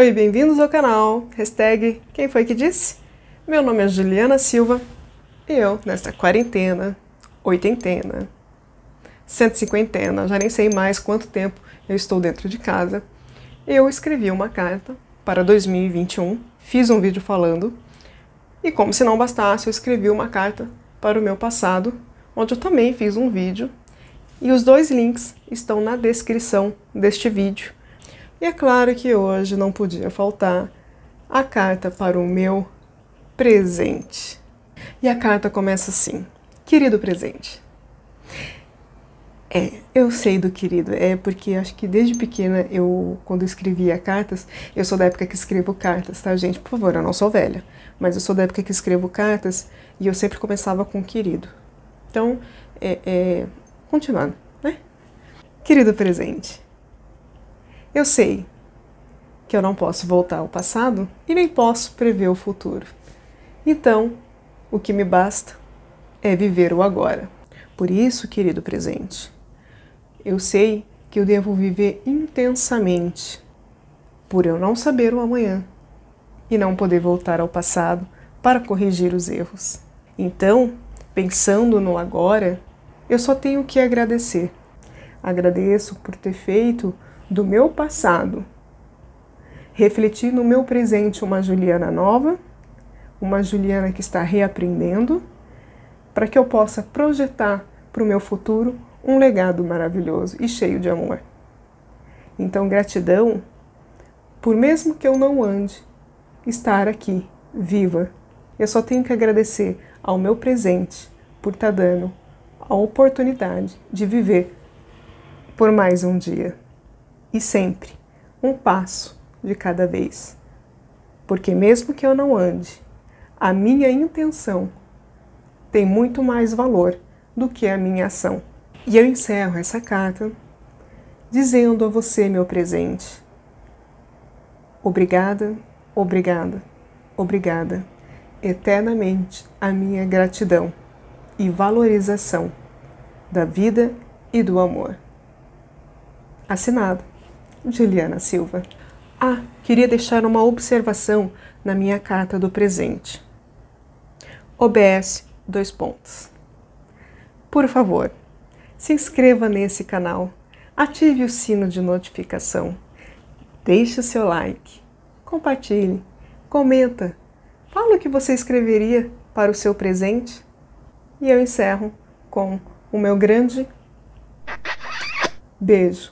Oi, bem-vindos ao canal. Hashtag quem foi que disse? Meu nome é Juliana Silva e eu, nesta quarentena, oitentena, cento e cinquentena, já nem sei mais quanto tempo eu estou dentro de casa, eu escrevi uma carta para 2021, fiz um vídeo falando e, como se não bastasse, eu escrevi uma carta para o meu passado, onde eu também fiz um vídeo e os dois links estão na descrição deste vídeo e é claro que hoje não podia faltar a carta para o meu presente. E a carta começa assim: Querido presente. É, eu sei do querido, é porque acho que desde pequena eu, quando eu escrevia cartas, eu sou da época que escrevo cartas, tá, gente? Por favor, eu não sou velha, mas eu sou da época que escrevo cartas e eu sempre começava com querido. Então, é, é, continuando, né? Querido presente, eu sei que eu não posso voltar ao passado e nem posso prever o futuro. Então, o que me basta é viver o agora. Por isso, querido presente, eu sei que eu devo viver intensamente, por eu não saber o amanhã e não poder voltar ao passado para corrigir os erros. Então, pensando no agora, eu só tenho que agradecer. Agradeço por ter feito do meu passado. Refleti no meu presente uma Juliana nova, uma Juliana que está reaprendendo, para que eu possa projetar para o meu futuro um legado maravilhoso e cheio de amor. Então, gratidão por mesmo que eu não ande, estar aqui, viva. Eu só tenho que agradecer ao meu presente por estar tá dando a oportunidade de viver por mais um dia e sempre, um passo de cada vez. Porque, mesmo que eu não ande, a minha intenção tem muito mais valor do que a minha ação. E eu encerro essa carta dizendo a você, meu presente, obrigada, obrigada, obrigada, eternamente a minha gratidão e valorização da vida e do amor. Assinado Juliana Silva. Ah, queria deixar uma observação na minha carta do presente. OBS, dois pontos. Por favor, se inscreva nesse canal, ative o sino de notificação, deixe o seu like, compartilhe, comenta, fale o que você escreveria para o seu presente. E eu encerro com o meu grande beijo.